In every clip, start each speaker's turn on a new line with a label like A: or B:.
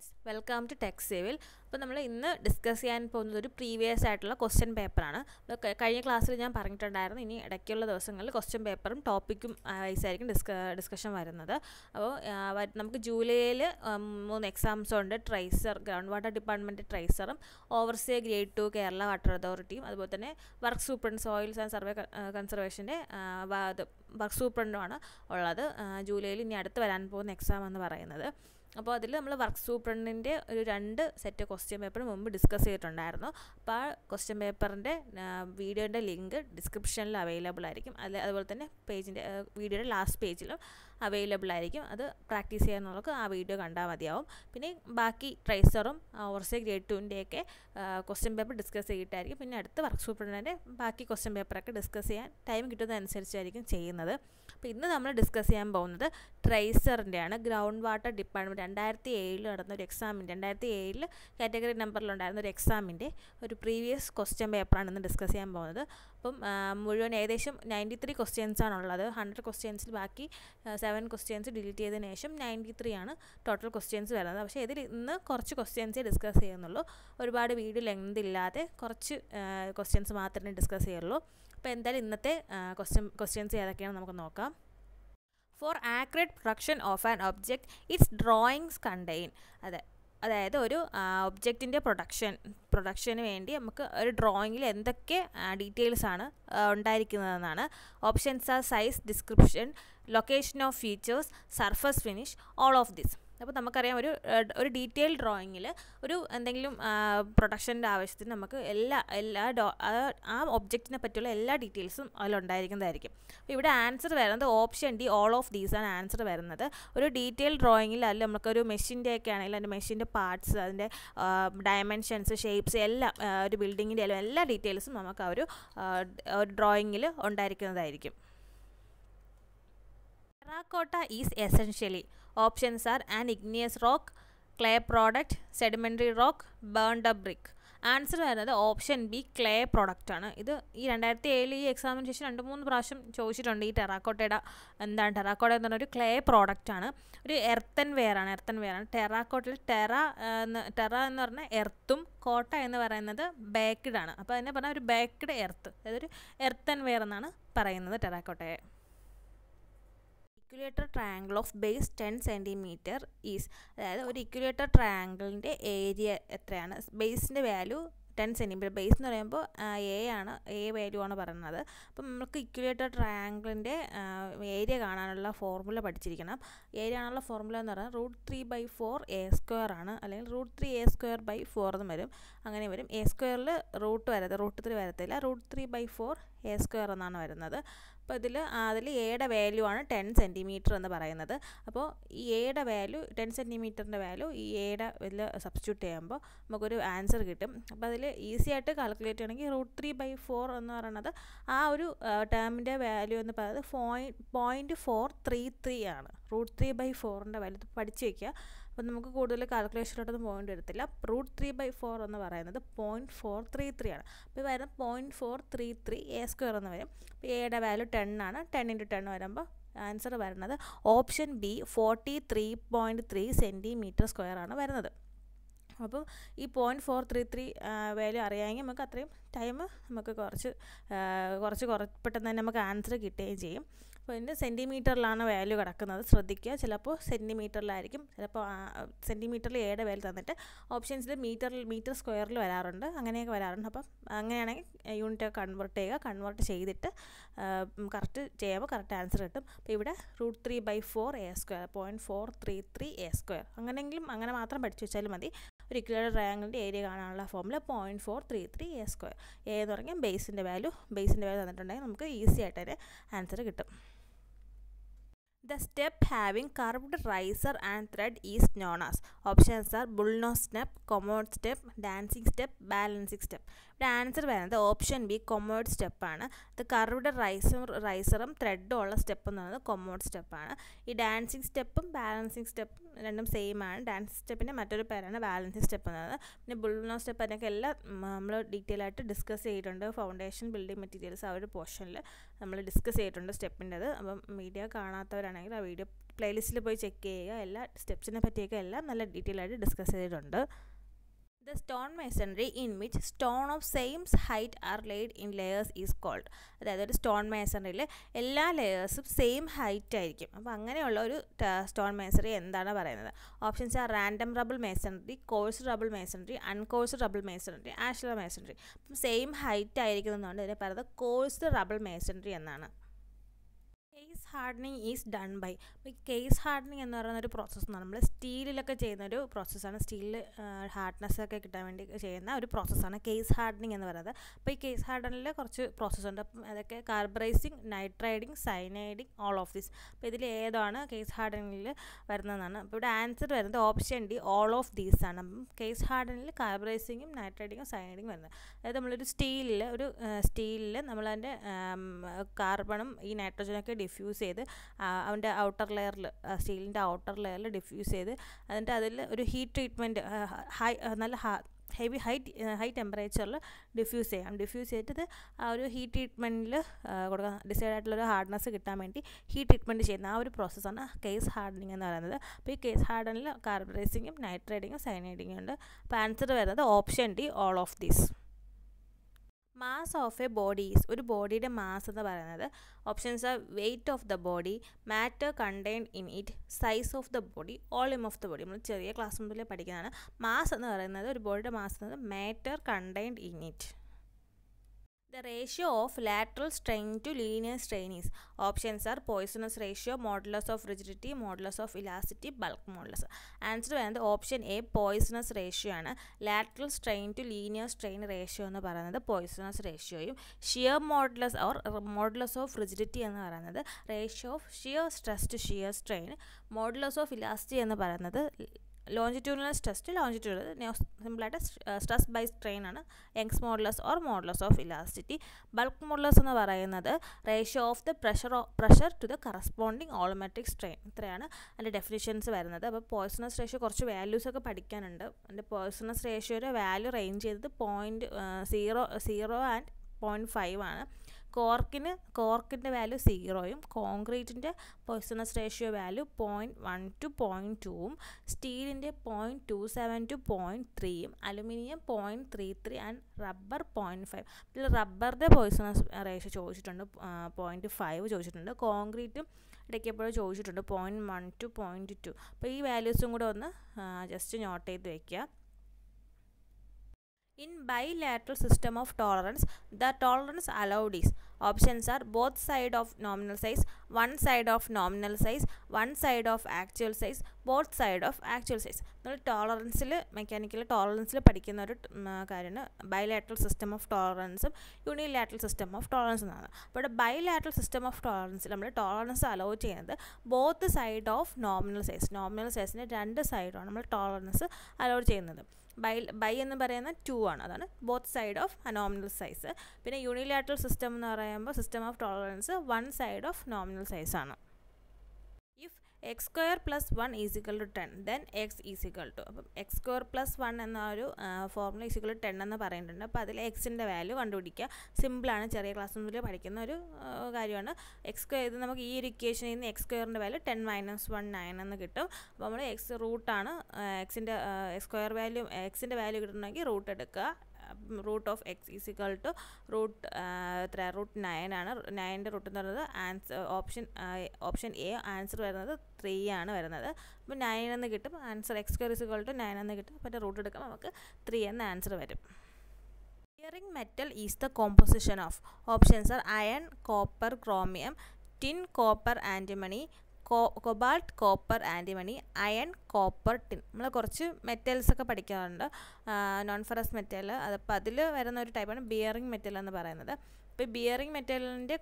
A: Friends welcome to tech സേവിൽ അപ്പോൾ നമ്മൾ ഇന്ന് ഡിസ്കസ് ചെയ്യാൻ പോകുന്നത് ഒരു പ്രീവിയസ് ആയിട്ടുള്ള ക്വസ്റ്റ്യൻ പേപ്പറാണ് കഴിഞ്ഞ ക്ലാസ്സിൽ ഞാൻ പറഞ്ഞിട്ടുണ്ടായിരുന്നു ഇനി ഇടയ്ക്കുള്ള ദിവസങ്ങളിൽ ക്വസ്റ്റ്യൻ പേപ്പറും ടോപ്പിക്കും വൈസ് ആയിരിക്കും ഡിസ്ക ഡിസ്കഷൻ വരുന്നത് അപ്പോൾ നമുക്ക് ജൂലൈയിൽ മൂന്ന് എക്സാംസ് ഉണ്ട് ട്രൈസർ ഗ്രൗണ്ട് വാട്ടർ ഡിപ്പാർട്ട്മെൻറ്റ് ട്രൈസറും overseer grade two Kerala water അതോറിറ്റിയും അതുപോലെ തന്നെ work superintendent soils and survey കൺസർവേഷൻ്റെ വർക്ക് സൂപ്രണ്ടുമാണ് ഉള്ളത് ജൂലൈയിൽ ഇനി അടുത്ത് വരാൻ പോകുന്ന എക്സാം എന്ന് പറയുന്നത് അപ്പോൾ അതിൽ നമ്മൾ വർക്ക് സൂപ്രണ്ടിൻ്റെ ഒരു രണ്ട് സെറ്റ് ക്വസ്റ്റ്യൻ പേപ്പർ മുമ്പ് ഡിസ്കസ് ചെയ്തിട്ടുണ്ടായിരുന്നു അപ്പോൾ ആ ക്വസ്റ്റ്യൻ പേപ്പറിൻ്റെ വീഡിയോൻ്റെ ലിങ്ക് ഡിസ്ക്രിപ്ഷനിൽ അവൈലബിൾ ആയിരിക്കും അതിൽ അതുപോലെ തന്നെ പേജിൻ്റെ വീഡിയോയുടെ ലാസ്റ്റ് പേജിലും അവൈലബിൾ ആയിരിക്കും അത് പ്രാക്ടീസ് ചെയ്യാനുള്ളവർക്ക് ആ വീഡിയോ കണ്ടാൽ മതിയാവും പിന്നെ ബാക്കി ട്രേസറും ഓർസെ ഗ്രേഡ് ടുവിൻ്റെയൊക്കെ ക്വസ്റ്റ്യൻ പേപ്പർ ഡിസ്കസ് ചെയ്തിട്ടായിരിക്കും പിന്നെ അടുത്ത വർക്ക് സൂപ്രണ്ടിൻ്റെ ബാക്കി ക്വസ്റ്റ്യൻ പേപ്പറൊക്കെ ഡിസ്കസ് ചെയ്യാൻ ടൈം കിട്ടുന്നതനുസരിച്ചായിരിക്കും ചെയ്യുന്നത് അപ്പോൾ ഇന്ന് നമ്മൾ ഡിസ്കസ് ചെയ്യാൻ പോകുന്നത് ട്രേസറിൻ്റെയാണ് ഗ്രൗണ്ട് വാട്ടർ ഡിപ്പാർട്ട്മെൻറ്റ് രണ്ടായിരത്തി ഏഴിൽ നടന്ന ഒരു എക്സാമിൻ്റെ രണ്ടായിരത്തി ഏഴിൽ കാറ്റഗറി നമ്പറിലുണ്ടായിരുന്ന ഒരു എക്സാമിൻ്റെ ഒരു പ്രീവിയസ് ക്വസ്റ്റ്യൻ പേപ്പറാണ് ഇന്ന് ഡിസ്കസ് ചെയ്യാൻ പോകുന്നത് അപ്പം മുഴുവൻ ഏകദേശം നയൻറ്റി ത്രീ ക്വസ്റ്റ്യൻസാണുള്ളത് ഹൺഡ്രഡ് ക്വസ്റ്റ്യൻസിൽ ബാക്കി സെവൻ ക്വസ്റ്റ്യൻസ് ഡിലീറ്റ് ചെയ്തതിന് ശേഷം നയൻറ്റി ത്രീ ആണ് ടോട്ടൽ ക്വസ്റ്റ്യൻസ് വരുന്നത് പക്ഷേ ഇതിൽ ഇന്ന് കുറച്ച് ക്വസ്റ്റ്യൻസേ ഡിസ്കസ് ചെയ്യുന്നുള്ളൂ ഒരുപാട് വീഡിയോ ലെങ്ത് ഇല്ലാതെ കുറച്ച് ക്വസ്റ്റ്യൻസ് മാത്രമേ ഡിസ്കസ് ചെയ്യുള്ളൂ അപ്പോൾ എന്തായാലും ഇന്നത്തെ ക്വസ്റ്റ്യൻ ക്വസ്റ്റ്യൻസ് ഏതൊക്കെയാണ് നമുക്ക് നോക്കാം for accurate production of an object its drawings contain അതെ അതായത് ഒരു ഒബ്ജക്റ്റിൻ്റെ പ്രൊഡക്ഷൻ പ്രൊഡക്ഷന് വേണ്ടി നമുക്ക് ഒരു ഡ്രോയിങ്ങിൽ എന്തൊക്കെ ഡീറ്റെയിൽസ് ആണ് ഉണ്ടായിരിക്കുന്നതെന്നാണ് options are size description location of features surface finish all of this അപ്പോൾ നമുക്കറിയാം ഒരു ഒരു ഡീറ്റെയിൽ ഡ്രോയിങ്ങിൽ ഒരു എന്തെങ്കിലും പ്രൊഡക്ഷൻ്റെ ആവശ്യത്തിന് നമുക്ക് എല്ലാ എല്ലാ ഡോ ആ ഒബ്ജക്റ്റിനെ പറ്റിയുള്ള എല്ലാ ഡീറ്റെയിൽസും അതിലുണ്ടായിരിക്കുന്നതായിരിക്കും അപ്പോൾ ഇവിടെ ആൻസർ വരുന്നത് option D all of these ആണ് ആൻസർ വരുന്നത് ഒരു ഡീറ്റെയിൽ ഡ്രോയിങ്ങിൽ അതിൽ നമുക്കൊരു മെഷീൻ്റെ ഒക്കെ ആണെങ്കിൽ അതിൻ്റെ മെഷീൻ്റെ പാർട്സ് അതിൻ്റെ ഡയമെൻഷൻസ് ഷേപ്സ് എല്ലാം ഒരു ബിൽഡിങ്ങിൻ്റെ എല്ലാം എല്ലാ ഡീറ്റെയിൽസും നമുക്ക് ആ ഒരു ഡ്രോയിങ്ങിൽ ഉണ്ടായിരിക്കുന്നതായിരിക്കും terracotta is essentially options are an igneous rock clay product sedimentary rock burned up brick answer വരുന്നത് ഓപ്ഷൻ ബി ക്ലേ പ്രോഡക്റ്റ് ആണ് ഇത് ഈ രണ്ടായിരത്തി ഏഴിൽ ഈ എക്സാമിന് ശേഷം രണ്ട് മൂന്ന് പ്രാവശ്യം ചോദിച്ചിട്ടുണ്ട് ഈ ടെറാക്കോട്ടയുടെ എന്താണ് ടെറാക്കോട്ട എന്ന് പറഞ്ഞ ഒരു ക്ലേ പ്രോഡക്റ്റ് ആണ് ഒരു എർത്തൻ വെയറാണ് എർത്തൻ വെയറാണ് ടെറാക്കോട്ടയിൽ ടെറ എന്ന് ടെറ എന്ന് പറഞ്ഞാൽ എർത്തും കോട്ട എന്ന് പറയുന്നത് ബേക്ക്ഡ് ആണ് അപ്പോൾ അതിനെ പറഞ്ഞാൽ ഒരു ബേക്ക്ഡ് എർത്ത് അതായത് ഒരു എർത്തൻ വെയർ എന്നാണ് പറയുന്നത് ടെറാക്കോട്ടയെ equilateral triangle of base ten centimetre is അതായത് ഒരു ഇക്വലേറ്റർ ട്രയാങ്കിളിൻ്റെ ഏരിയ എത്രയാണ് ബേസിൻ്റെ വാല്യൂ ടെൻ സെൻറ്റിമീറ്റർ ബേസ് എന്ന് പറയുമ്പോൾ എ ആണ് എ വാല്യൂ ആണ് പറയുന്നത് അപ്പം നമുക്ക് ഇക്വലേറ്റർ ട്രയാങ്കിളിൻ്റെ ഏരിയ കാണാനുള്ള ഫോർമുല പഠിച്ചിരിക്കണം ഏരിയ ആണുള്ള ഫോർമുല എന്ന് പറഞ്ഞാൽ root three by four A square ആണ് അല്ലെങ്കിൽ root three A square by four എന്ന് വരും അങ്ങനെ വരും എ സ്ക്വയറിൽ റൂട്ട് വരത്തില്ല റൂട്ട് ത്രീ വരത്തില്ല root three by four A square എന്നാണ് വരുന്നത് അപ്പോൾ ഇതിൽ അതിൽ എയുടെ വാല്യൂ ആണ് ടെൻ സെൻറ്റിമീറ്റർ എന്ന് പറയുന്നത് അപ്പോൾ ഈ എയുടെ വാല്യൂ ടെൻ സെൻറ്റിമീറ്ററിൻ്റെ വാല്യൂ ഈ എയുടെ ഇതിൽ സബ്സ്റ്റിറ്റ്യൂട്ട് ചെയ്യുമ്പോൾ നമുക്കൊരു ആൻസർ കിട്ടും അപ്പോൾ അതിൽ ഈസി ആയിട്ട് കാൽക്കുലേറ്റ് ചെയ്യണമെങ്കിൽ റൂട്ട് ത്രീ ബൈ ഫോർ എന്ന് പറയുന്നത് ആ ഒരു ടേമിൻ്റെ വാല്യൂ എന്ന് പറയുന്നത് point point four three three ആണ് റൂട്ട് ത്രീ ബൈ ഫോറിൻ്റെ വാല്യൂ പഠിച്ചു വയ്ക്കുക അപ്പം നമുക്ക് കൂടുതൽ കാൽക്കുലേഷനിലോട്ടൊന്നും പോയിൻ്റ് വരത്തില്ല റൂട്ട് ത്രീ ബൈ ഫോർ എന്ന് പറയുന്നത് പോയിൻറ്റ് ഫോർ ത്രീ ത്രീ ആണ് അപ്പോൾ വരുന്ന point four three three A square എന്ന് വരും അപ്പോൾ എയുടെ വാല്യൂ ടെൻ ആണ് ടെൻ ഇൻറ്റു ടെൻ വരുമ്പോൾ ആൻസർ വരുന്നത് option B forty three point three centimetre square ആണ് വരുന്നത് അപ്പം ഈ point four three three value അറിയാമെങ്കിൽ നമുക്ക് അത്രയും ടൈം നമുക്ക് കുറച്ച് കുറച്ച് കുറ പെട്ടെന്ന് തന്നെ നമുക്ക് ആൻസർ കിട്ടുകയും ചെയ്യും അപ്പോൾ ഇതിൻ്റെ സെൻറ്റിമീറ്ററിലാണ് വാല്യൂ കിടക്കുന്നത് ശ്രദ്ധിക്കുക ചിലപ്പോൾ സെൻറ്റിമീറ്ററിലായിരിക്കും ചിലപ്പോൾ സെൻറ്റിമീറ്ററിൽ ഏടെ വാല്യൂ തന്നിട്ട് ഓപ്ഷൻസിൽ മീറ്ററിൽ മീറ്റർ സ്ക്വയറിൽ വരാറുണ്ട് അങ്ങനെയൊക്കെ വരാറുണ്ട് അപ്പം അങ്ങനെയാണെങ്കിൽ യൂണിറ്റൊക്കെ കൺവേർട്ട് ചെയ്യുക കൺവേർട്ട് ചെയ്തിട്ട് കറക്റ്റ് ചെയ്യുമ്പോൾ കറക്റ്റ് ആൻസർ കിട്ടും അപ്പോൾ ഇവിടെ root three by four A square point four three three A square അങ്ങനെയെങ്കിലും അങ്ങനെ മാത്രം പഠിച്ചു വെച്ചാലും മതി ഒരു ഇക്വലഡ് ട്രയാങ്കിളിൻ്റെ ഏരിയ കാണാനുള്ള ഫോമിൽ point four three three A square A എന്ന് പറഞ്ഞാൽ ബേസിൻ്റെ വാല്യൂ ബേസിൻ്റെ വാല്യൂ തന്നിട്ടുണ്ടെങ്കിൽ നമുക്ക് ഈസി ആയിട്ടൊരു ആൻസർ കിട്ടും the step having curved riser and thread is known as options are bullnose step commode step dancing step balancing step ഇവിടെ answer വരുന്നത് option B commode സ്റ്റെപ്പാണ് ഇത് കർവ്ഡ് റൈസും റൈസറും ത്രെഡും ഉള്ള സ്റ്റെപ്പ് എന്ന് പറയുന്നത് കൊമോഡ് സ്റ്റെപ്പാണ് ഈ ഡാൻസിങ് സ്റ്റെപ്പും ബാലൻസിങ് സ്റ്റെപ്പും രണ്ടും സെയിം ആണ് ഡാൻസ് സ്റ്റെപ്പിൻ്റെ മറ്റൊരു പേരാണ് ബാലൻസിങ് സ്റ്റെപ്പ് എന്നത് പിന്നെ ബുൾനോ സ്റ്റെപ്പ് അതിനൊക്കെ എല്ലാം നമ്മൾ ഡീറ്റെയിൽ ആയിട്ട് ഡിസ്കസ് ചെയ്തിട്ടുണ്ട് ഫൗണ്ടേഷൻ ബിൽഡിംഗ് മെറ്റീരിയൽസ് ആ ഒരു പോർഷനിൽ നമ്മൾ ഡിസ്കസ് ചെയ്തിട്ടുണ്ട് സ്റ്റെപ്പിൻ്റെത് അപ്പം മീഡിയ കാണാത്തവരാണെങ്കിൽ ആ വീഡിയോ പ്ലേലിസ്റ്റിൽ പോയി ചെക്ക് ചെയ്യുക എല്ലാ സ്റ്റെപ്സിനെ പറ്റിയൊക്കെ എല്ലാം നല്ല ഡീറ്റെയിൽ ആയിട്ട് ഡിസ്കസ് ചെയ്തിട്ടുണ്ട് The stone masonry in which stone of same height are laid in layers is called അതായത് ഒരു സ്റ്റോൺ മേസണറിയിൽ എല്ലാ ലെയേഴ്സും സെയിം ഹൈറ്റ് ആയിരിക്കും അപ്പോൾ അങ്ങനെയുള്ള ഒരു സ്റ്റോൺ മേസറി എന്താണ് പറയുന്നത് options are random rubble masonry coursed rubble masonry uncoursed rubble masonry ashlar masonry അപ്പം സെയിം ഹൈറ്റ് ആയിരിക്കുന്നതുകൊണ്ട് ഇതിനെ പറയുന്നത് കോഴ്സ് റബിൾ മേസണറി എന്നാണ് case hardening is done by അപ്പോൾ ഈ കേസ് ഹാർഡനിങ് എന്ന് പറയുന്ന ഒരു പ്രോസസ്സ് എന്ന് നമ്മൾ സ്റ്റീലിലൊക്കെ ചെയ്യുന്ന ഒരു പ്രോസസ്സാണ് സ്റ്റീലിൽ ഹാർഡ്നെസ് ഒക്കെ കിട്ടാൻ വേണ്ടി ചെയ്യുന്ന ഒരു പ്രോസസ്സാണ് കേസ് ഹാർഡനിങ് എന്ന് പറയുന്നത് അപ്പോൾ ഈ കേസ് ഹാർഡനിൽ കുറച്ച് പ്രോസസ്സ് ഉണ്ട് അപ്പം അതൊക്കെ carburizing nitriding cyaniding all of this അപ്പോൾ ഇതിൽ ഏതാണ് കേസ് ഹാർഡനിൽ വരുന്നതെന്നാണ് അപ്പോൾ ഇവിടെ ആൻസർ വരുന്നത് option D all of these ആണ് അപ്പം കേസ് ഹാർഡനിൽ കാർബറൈസിങ്ങും നൈട്രൈഡിങ്ങും സൈനൈഡിങ്ങും വരുന്നത് അതായത് നമ്മളൊരു സ്റ്റീലിൽ ഒരു സ്റ്റീലിൽ നമ്മളതിൻ്റെ കാർബണും ഈ നൈട്രജനൊക്കെ ഡിഫ്യൂസ് ചെയ്ത് അവൻ്റെ ഔട്ടർ ലെയറിൽ സ്റ്റീലിൻ്റെ ഔട്ടർ ലെയറിൽ ഡിഫ്യൂസ് ചെയ്ത് എന്നിട്ട് അതിൽ ഒരു ഹീറ്റ് ട്രീറ്റ്മെൻറ്റ് ഹൈ നല്ല ഹെവി ഹൈ ഹൈ ടെമ്പറേച്ചറിൽ ഡിഫ്യൂസ് ചെയ്യാം ഡിഫ്യൂസ് ചെയ്തിട്ട് ആ ഒരു ഹീറ്റ് ട്രീറ്റ്മെൻറ്റിൽ കൊടുക്കാൻ ഡിസൈഡ് ഒരു ഹാർഡ്നെസ് കിട്ടാൻ വേണ്ടി ഹീറ്റ് ട്രീറ്റ്മെൻറ്റ് ചെയ്യുന്ന ആ ഒരു പ്രോസസ്സാണ് കേസ് ഹാർഡനിങ് എന്ന് പറയുന്നത് അപ്പോൾ ഈ കേസ് ഹാർഡനിൽ കാർബറൈസിങ്ങും നൈട്രൈഡിങ്ങും സൈനൈഡിങ്ങും ഉണ്ട് അപ്പോൾ ആൻസർ വരുന്നത് option D all of these mass of a body is ഒരു ബോഡിയുടെ മാസ് എന്ന് പറയുന്നത് options are weight of the body matter contained in it size of the body volume of the body നമ്മൾ ചെറിയ class മുതലേ പഠിക്കുന്നതാണ് mass എന്ന് പറയുന്നത് ഒരു ബോഡിയുടെ മാസ് എന്നത് matter contained in it The ratio of lateral strain to linear strain is options are Poissonous ratio, modulus of rigidity, modulus of elasticity, bulk modulus. Answer വേണ്ടത് ഓപ്ഷൻ എ പോയിസണസ് റേഷ്യോ ആണ് lateral strain to linear strain ratio എന്ന് പറയുന്നത് പോയിസണസ് റേഷ്യോയും shear modulus or modulus of rigidity എന്ന് പറയുന്നത് ratio of shear stress to shear strain, modulus of elasticity എന്ന് പറയുന്നത് ലോഞ്ചിറ്റ്യൂഡിനൽ സ്ട്രെസ് ലോഞ്ചിറ്റ്യൂഡിൽ സിമ്പിളായിട്ട് സ്ട്രെസ് ബൈ സ്ട്രെയിൻ ആണ് Young's modulus or modulus of elasticity bulk modulus എന്ന് പറയുന്നത് ratio of the pressure pressure to the corresponding volumetric strain ഇത്രയാണ് അതിൻ്റെ definitions വരുന്നത് അപ്പോൾ പോയ്സണസ് റേഷ്യോ കുറച്ച് വാല്യൂസ് ഒക്കെ പഠിക്കാനുണ്ട് അതിൻ്റെ പോയ്സണസ് റേഷ്യോയുടെ വാല്യൂ റേഞ്ച് ചെയ്തത് point zero zero and point five ആണ് കോർക്കിന് കോർക്കിൻ്റെ വാല്യൂ സീറോയും കോൺക്രീറ്റിൻ്റെ Poisson's ratio value point one two point ടൂവും സ്റ്റീലിൻ്റെ point two seven two point ത്രീയും aluminium point three three and rubber point five ഇതിൽ റബ്ബറിൻ്റെ പോയ്സണസ് റേഷ്യോ ചോദിച്ചിട്ടുണ്ട് പോയിൻറ്റ് ഫൈവ് ചോദിച്ചിട്ടുണ്ട് കോൺക്രീറ്റും ഇടയ്ക്ക് എപ്പോഴും ചോദിച്ചിട്ടുണ്ട് point one two point two അപ്പോൾ ഈ വാല്യൂസും കൂടെ ഒന്ന് ജസ്റ്റ് നോട്ട് ചെയ്ത് വയ്ക്കുക in bilateral system of tolerance the tolerance allowed is options are both side of nominal size, one side of nominal size, one side of actual size, both side of actual size. നമ്മൾ ടോളറൻസിൽ mechanical ടോളറൻസിൽ പഠിക്കുന്ന ഒരു കാര്യമാണ് bilateral system of ടോളറൻസും unilateral system of tolerance എന്നാണ് അപ്പോൾ bilateral system of ടോളറൻസിൽ നമ്മൾ tolerance allow ചെയ്യുന്നത് both side of nominal size nominal സൈസിൻ്റെ രണ്ട് സൈഡാണ് നമ്മൾ ടോളറൻസ് അലോ ചെയ്യുന്നത് ബൈ ബൈ എന്ന് പറയുന്ന ടു ആണ് അതാണ് both side of nominal size പിന്നെ യൂണിലാറ്ററൽ സിസ്റ്റം എന്ന് പറയുമ്പോൾ system of tolerance one side of nominal size ആണ് x square plus one is equal to ten then X is equal to അപ്പം x square plus one എന്ന ഒരു formula is equal to ten എന്ന് പറയുന്നുണ്ട് അപ്പോൾ അതിൽ എക്സിൻ്റെ വാല്യൂ കണ്ടുപിടിക്കുക സിമ്പിളാണ് ചെറിയ ക്ലാസ് മുതൽ പഠിക്കുന്ന ഒരു കാര്യമാണ് എക്സ് സ്ക്വയർ ഇത് നമുക്ക് ഈ ഒരു ഇക്വേഷനിൽ നിന്ന് എക്സ് സ്ക്വയറിൻ്റെ value ten minus one nine എന്ന് കിട്ടും അപ്പോൾ നമ്മൾ എക്സ് റൂട്ടാണ് എക്സിൻ്റെ എക്സ് സ്ക്വയർ വാല്യൂ എക്സിൻ്റെ വാല്യൂ കിട്ടണമെങ്കിൽ റൂട്ട് എടുക്കുക root of x is equal to root എത്ര റൂട്ട് നയൻ ആണ് നയൻ്റെ റൂട്ട് എന്ന് പറയുന്നത് answer option option A answer വരുന്നത് ത്രീ ആണ് വരുന്നത് അപ്പോൾ നയൻ എന്ന് കിട്ടും answer x square is equal to nine എന്ന് കിട്ടും അപ്പോൾ റൂട്ട് എടുക്കുമ്പോൾ നമുക്ക് ത്രീ എന്ന ആൻസർ വരും Bearing metal is the composition of options are iron, copper, chromium, tin, copper, antimony, cobalt copper antimony iron copper tin നമ്മൾ കുറച്ച് മെറ്റൽസൊക്കെ പഠിക്കാറുണ്ട് നോൺ ഫെറസ് മെറ്റൽ അതപ്പോൾ അതിൽ വരുന്ന ഒരു ടൈപ്പാണ് ബിയറിംഗ് മെറ്റൽ എന്ന് പറയുന്നത് ഇപ്പോൾ ബിയറിംഗ് മെറ്റലിൻ്റെ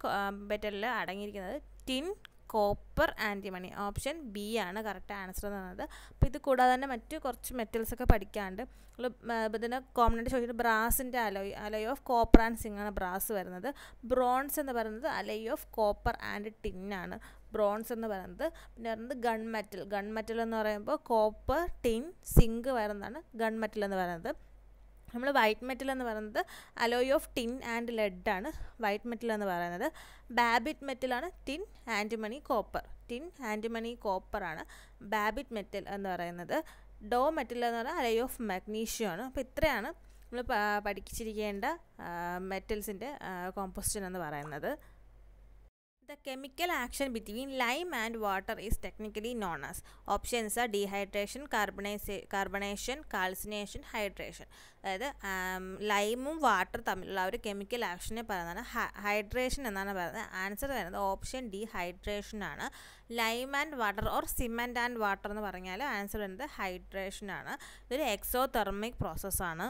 A: മെറ്റലിൽ അടങ്ങിയിരിക്കുന്നത് tin copper antimony option B ആണ് കറക്റ്റ് ആൻസർ എന്ന് പറയുന്നത് അപ്പോൾ ഇത് കൂടാതെ തന്നെ മറ്റ് കുറച്ച് മെറ്റൽസ് ഒക്കെ പഠിക്കാണ്ട് കോമൺ ആയിട്ട് ചോദിച്ചിട്ട് ബ്രാസിൻ്റെ alloy alloy of copper and zinc ആണ് ബ്രാസ് വരുന്നത് ബ്രോൺസ് എന്ന് പറയുന്നത് alloy of copper and tin ആണ് ബ്രോൺസ് എന്ന് പറയുന്നത് പിന്നെ പറയുന്നത് ഗൺ മെറ്റൽ ഗൺ മെറ്റൽ എന്ന് പറയുമ്പോൾ കോപ്പർ ടിൻ സിങ്ക് വരുന്നതാണ് ഗൺ മെറ്റൽ എന്ന് പറയുന്നത് നമ്മൾ വൈറ്റ് മെറ്റൽ എന്ന് പറയുന്നത് അലോയ് ഓഫ് ടിൻ ആൻഡ് ലെഡാണ് വൈറ്റ് മെറ്റൽ എന്ന് പറയുന്നത് ബാബിറ്റ് മെറ്റലാണ് tin antimony copper tin antimony കോപ്പറാണ് ബാബിറ്റ് മെറ്റൽ എന്ന് പറയുന്നത് ഡോ മെറ്റൽ എന്ന് പറഞ്ഞാൽ അലോയ് ഓഫ് മഗ്നീഷ്യം ആണ് അപ്പോൾ ഇത്രയാണ് നമ്മൾ പഠിച്ചിരിക്കേണ്ട മെറ്റൽസിൻ്റെ കോമ്പോസിഷൻ എന്ന് പറയുന്നത് the chemical action between lime and water is technically known as options a dehydration carbonise carbonation calcination hydration അതായത് ലൈമും വാട്ടർ തമ്മിലുള്ള ഒരു കെമിക്കൽ ആക്ഷനെ പറയുന്നതാണ് ഹൈഡ്രേഷൻ എന്നാണ് പറയുന്നത് ആൻസർ വരുന്നത് ഓപ്ഷൻ ഡി ഹൈഡ്രേഷൻ ആണ് lime and water or cement and water എന്ന് പറഞ്ഞാൽ ആൻസർ വരുന്നത് ഹൈഡ്രേഷൻ ആണ് ഇതൊരു എക്സോ തെർമിക് പ്രോസസ്സാണ്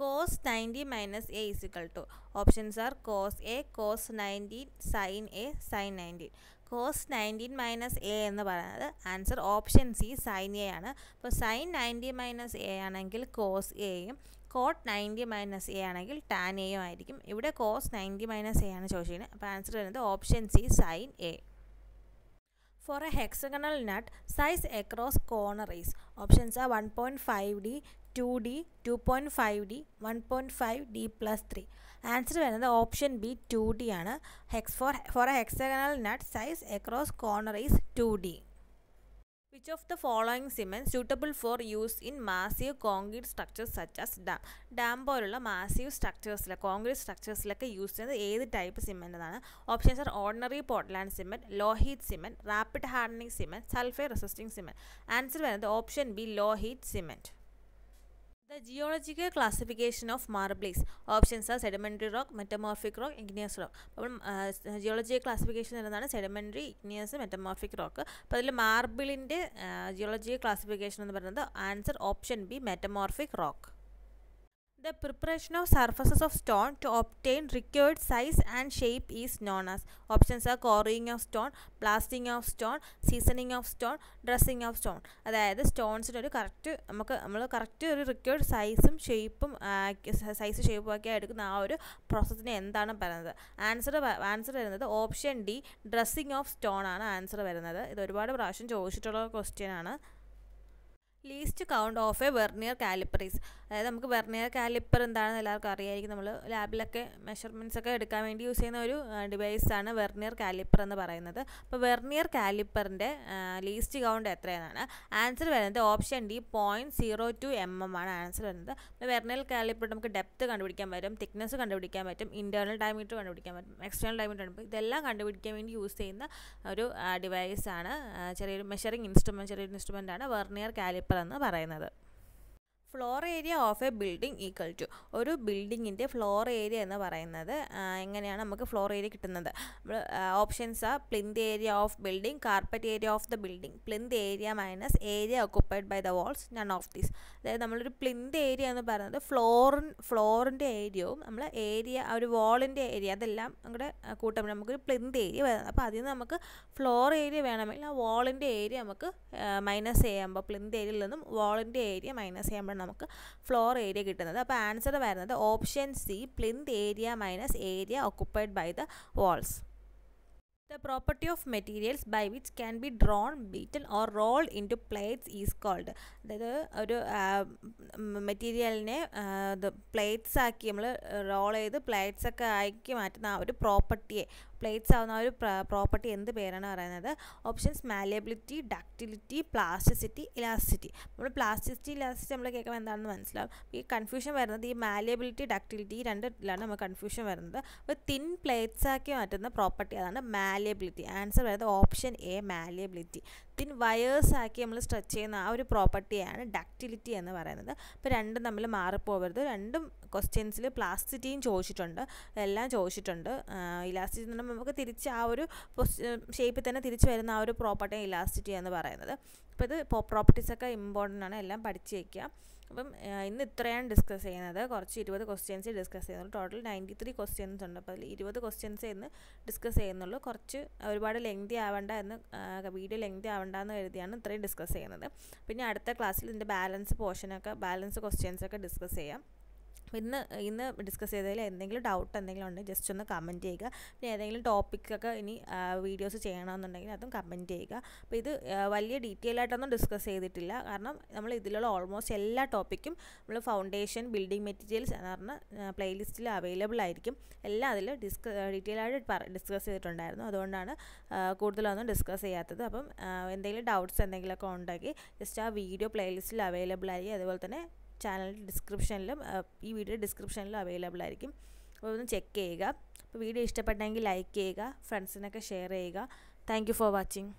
A: cos ninety minus A is equal to options are cos A cos nineteen sine A sine nineteen cos nineteen minus A എന്ന് പറയുന്നത് answer option C sine A ആണ് അപ്പോൾ സൈൻ നയൻറ്റി മൈനസ് എ ആണെങ്കിൽ cos എയും cot ninety minus A ആണെങ്കിൽ tan എയും ആയിരിക്കും ഇവിടെ കോസ് നയൻറ്റി മൈനസ് എ ആണ് ചോദിച്ചിരുന്നത് അപ്പോൾ ആൻസർ വരുന്നത് option C sine A for a hexagonal nut size across corner is options are one point five D two D two point five D one point five D plus three answer വരുന്നത് option B two D ആണ് hex for four a hexagonal nut size across corner is two D Which of the following cement suitable for use in massive concrete structures such as dam? Dam പോലുള്ള massive സ്ട്രക്ചേഴ്സിലെ concrete സ്ട്രക്ചേഴ്സിലൊക്കെ use ചെയ്യുന്നത് ഏത് type cement എന്നാണ് options are ordinary Portland cement low heat cement rapid hardening cement sulphate resisting cement answer വരുന്നത് option B low heat cement the geological classification of marbles options a sedimentary rock metamorphic rock igneous rock അപ്പം geology classification എന്നതാണ് sedimentary igneous metamorphic rock അപ്പോൾ അതിൽ മാർബിളിൻ്റെ geology classification എന്ന് പറയുന്നത് answer option B metamorphic rock The preparation of surfaces of stone to obtain required size and shape is known as options are quarrying of stone, blasting of stone, seasoning of stone, dressing of stone. അതായത് സ്റ്റോൺസിൻ്റെ ഒരു correct നമുക്ക് നമ്മൾ correct ഒരു required സൈസും ഷേപ്പും size ഷേപ്പും ഒക്കെ എടുക്കുന്ന ആ ഒരു പ്രോസസ്സിന് എന്താണ് പറയുന്നത് ആൻസർ ആൻസർ വരുന്നത് option D dressing of stone ആണ് ആൻസർ വരുന്നത് ഇത് ഒരുപാട് പ്രാവശ്യം ചോദിച്ചിട്ടുള്ള ക്വസ്റ്റ്യൻ ആണ് least count of a vernier callipers അതായത് നമുക്ക് വെർണിയർ കാലിപ്പർ എന്താണെന്ന് എല്ലാവർക്കും അറിയായിരിക്കും നമ്മൾ ലാബിലൊക്കെ മെഷർമെൻറ്റ്സ് ഒക്കെ എടുക്കാൻ വേണ്ടി യൂസ് ചെയ്യുന്ന ഒരു ഡിവൈസാണ് വെർണിയർ കാലിപ്പർ എന്ന് പറയുന്നത് അപ്പോൾ വെർണിയർ കാലിപ്പറിൻ്റെ ലീസ്റ്റ് കൗണ്ട് എത്രയെന്നാണ് ആൻസർ വരുന്നത് option D point zero two M M ആണ് ആൻസർ വരുന്നത് വെർണിയർ കാലിപ്പർ നമുക്ക് ഡെപ്ത് കണ്ടുപിടിക്കാൻ പറ്റും തിക്നെസ് കണ്ടുപിടിക്കാൻ പറ്റും ഇൻറ്റേർണൽ ഡയമീറ്റർ കണ്ടുപിടിക്കാൻ പറ്റും എക്സ്റ്റേണൽ ഡയമീറ്റർ കണ്ടുപിടിക്കും ഇതെല്ലാം കണ്ടുപിടിക്കാൻ വേണ്ടി യൂസ് ചെയ്യുന്ന ഒരു ഡിവൈസാണ് ചെറിയൊരു മെഷറിംഗ് ഇൻസ്ട്രുമെൻറ്റ് ചെറിയൊരു ഇൻസ്ട്രുമെൻ്റാണ് വെർണിയർ കാലിപ്പർ എന്ന് പറയുന്നത് floor area of a building equal to ഒരു ബിൽഡിങ്ങിൻ്റെ ഫ്ലോർ ഏരിയ എന്ന് പറയുന്നത് എങ്ങനെയാണ് നമുക്ക് ഫ്ലോർ ഏരിയ കിട്ടുന്നത് options a plinth area of building carpet area of the building plinth area minus area occupied by the walls none of these അതായത് നമ്മളൊരു plinth area എന്ന് പറയുന്നത് ഫ്ലോർ ഫ്ലോറിൻ്റെ ഏരിയയും നമ്മൾ ഏരിയ ഒരു വാളിൻ്റെ ഏരിയ അതെല്ലാം നമ്മുടെ കൂട്ടം നമുക്കൊരു പ്ലിന്ത് ഏരിയ വരുന്നത് അപ്പോൾ അതിൽ നിന്ന് നമുക്ക് ഫ്ലോർ ഏരിയ വേണമെങ്കിൽ ആ വാളിൻ്റെ ഏരിയ നമുക്ക് മൈനസ് ചെയ്യുമ്പോൾ പ്ലിന്ത് ഏരിയയിൽ നിന്നും വാളിൻ്റെ ഏരിയ മൈനസ് ചെയ്യുമ്പോൾ നമുക്ക് ഫ്ലോർ ഏരിയ കിട്ടുന്നത് അപ്പോൾ ആൻസർ വരുന്നത് option C plinth area minus area occupied by the walls The property of materials by which can be drawn, beaten or rolled into plates is called അതായത് ഒരു മെറ്റീരിയലിനെ plates ആക്കി നമ്മൾ റോൾ ചെയ്ത് plates ഒക്കെ ആക്കി മാറ്റുന്ന ആ ഒരു പ്രോപ്പർട്ടിയെ പ്ലേറ്റ്സ് ആവുന്ന ഒരു പ്രോപ്പർട്ടി എന്ത് പേരാണ് പറയുന്നത് options malleability ductility plasticity elasticity നമ്മൾ പ്ലാസ്റ്റിസിറ്റി ഇലാസ്റ്റിറ്റി നമ്മൾ കേൾക്കുമ്പോൾ എന്താണെന്ന് മനസ്സിലാവും ഈ കൺഫ്യൂഷൻ വരുന്നത് ഈ മാലബിലിറ്റി ഡക്റ്റിലിറ്റി ഈ രണ്ടിലാണ് നമ്മൾ കൺഫ്യൂഷൻ വരുന്നത് അപ്പോൾ തിൻ പ്ലേറ്റ്സ് ആക്കി മാറ്റുന്ന പ്രോപ്പർട്ടി അതാണ് മാലബിലിറ്റി ആൻസർ വരുന്നത് ഓപ്ഷൻ എ മാലബിലിറ്റി വയേഴ്സ് വയേഴ്സാക്കി നമ്മൾ സ്ട്രെച്ച് ചെയ്യുന്ന ആ ഒരു പ്രോപ്പർട്ടിയാണ് ഡക്റ്റിലിറ്റി എന്ന് പറയുന്നത് അപ്പോൾ രണ്ടും തമ്മിൽ മാറിപ്പോകരുത് രണ്ടും ക്വസ്റ്റ്യൻസിൽ പ്ലാസ്റ്റിറ്റിയും ചോദിച്ചിട്ടുണ്ട് എല്ലാം ചോദിച്ചിട്ടുണ്ട് ഇലാസ്റ്റിറ്റി എന്ന് നമുക്ക് തിരിച്ച് ആ ഒരു ഷേപ്പിൽ തന്നെ തിരിച്ച് വരുന്ന ആ ഒരു പ്രോപ്പർട്ടി ഇലാസ്റ്റിറ്റി എന്ന് പറയുന്നത് അപ്പോൾ ഇത് പ്രോപ്പർട്ടീസൊക്കെ ഇമ്പോർട്ടൻ്റ് ആണ് എല്ലാം പഠിച്ച് വയ്ക്കുക അപ്പം ഇന്ന് ഇത്രയാണ് ഡിസ്കസ് ചെയ്യുന്നത് കുറച്ച് ഇരുപത് ക്വസ്റ്റ്യൻസ് ഡിസ്കസ് ചെയ്യുന്നുള്ളൂ ടോട്ടൽ നയൻറ്റി ത്രീ ക്വസ്റ്റ്യൻസ് ഉണ്ട് അപ്പോൾ അതിൽ ഇരുപത് ക്വസ്റ്റ്യൻസ് ഇന്ന് ഡിസ്കസ് ചെയ്യുന്നുള്ളൂ കുറച്ച് ഒരുപാട് ലെങ്തി ആവണ്ട എന്ന് വീഡിയോ ലെങ്തി ആവണ്ട എന്ന് കരുതിയാണ് ഇത്രയും ഡിസ്കസ് ചെയ്യുന്നത് പിന്നെ അടുത്ത ക്ലാസ്സിൽ ഇതിൻ്റെ ബാലൻസ് പോർഷനൊക്കെ ബാലൻസ് ക്വസ്റ്റ്യൻസൊക്കെ ഡിസ്കസ് ചെയ്യാം ഇന്ന് ഇന്ന് ഡിസ്കസ് ചെയ്തതിൽ എന്തെങ്കിലും ഡൗട്ട് എന്തെങ്കിലും ഉണ്ടെങ്കിൽ ജസ്റ്റ് ഒന്ന് കമൻറ്റ് ചെയ്യുക പിന്നെ ഏതെങ്കിലും ടോപ്പിക്കൊക്കെ ഇനി വീഡിയോസ് ചെയ്യണമെന്നുണ്ടെങ്കിൽ അതും കമൻറ്റ് ചെയ്യുക അപ്പോൾ ഇത് വലിയ ഡീറ്റെയിൽ ആയിട്ടൊന്നും ഡിസ്കസ് ചെയ്തിട്ടില്ല കാരണം നമ്മൾ ഇതിലുള്ള ഓൾമോസ്റ്റ് എല്ലാ ടോപ്പിക്കും നമ്മൾ ഫൗണ്ടേഷൻ ബിൽഡിംഗ് മെറ്റീരിയൽസ് എന്ന് പറഞ്ഞ പ്ലേലിസ്റ്റിൽ അവൈലബിൾ ആയിരിക്കും എല്ലാം അതിൽ ഡിസ്ക ഡീറ്റെയിൽ ആയിട്ട് ഡിസ്കസ് ചെയ്തിട്ടുണ്ടായിരുന്നു അതുകൊണ്ടാണ് കൂടുതലൊന്നും ഡിസ്കസ് ചെയ്യാത്തത് അപ്പം എന്തെങ്കിലും ഡൗട്ട്സ് എന്തെങ്കിലുമൊക്കെ ഉണ്ടെങ്കിൽ ജസ്റ്റ് ആ വീഡിയോ പ്ലേലിസ്റ്റിൽ അവൈലബിൾ ആയി അതുപോലെ തന്നെ ചാനൽ ഡിസ്ക്രിപ്ഷനിലും ഈ വീഡിയോ ഡിസ്ക്രിപ്ഷനിലും അവൈലബിൾ ആയിരിക്കും അപ്പോൾ ഒന്ന് ചെക്ക് ചെയ്യുക അപ്പോൾ വീഡിയോ ഇഷ്ടപ്പെട്ടെങ്കിൽ ലൈക്ക് ചെയ്യുക ഫ്രണ്ട്സിനൊക്കെ ഷെയർ ചെയ്യുക താങ്ക് ഫോർ വാച്ചിങ്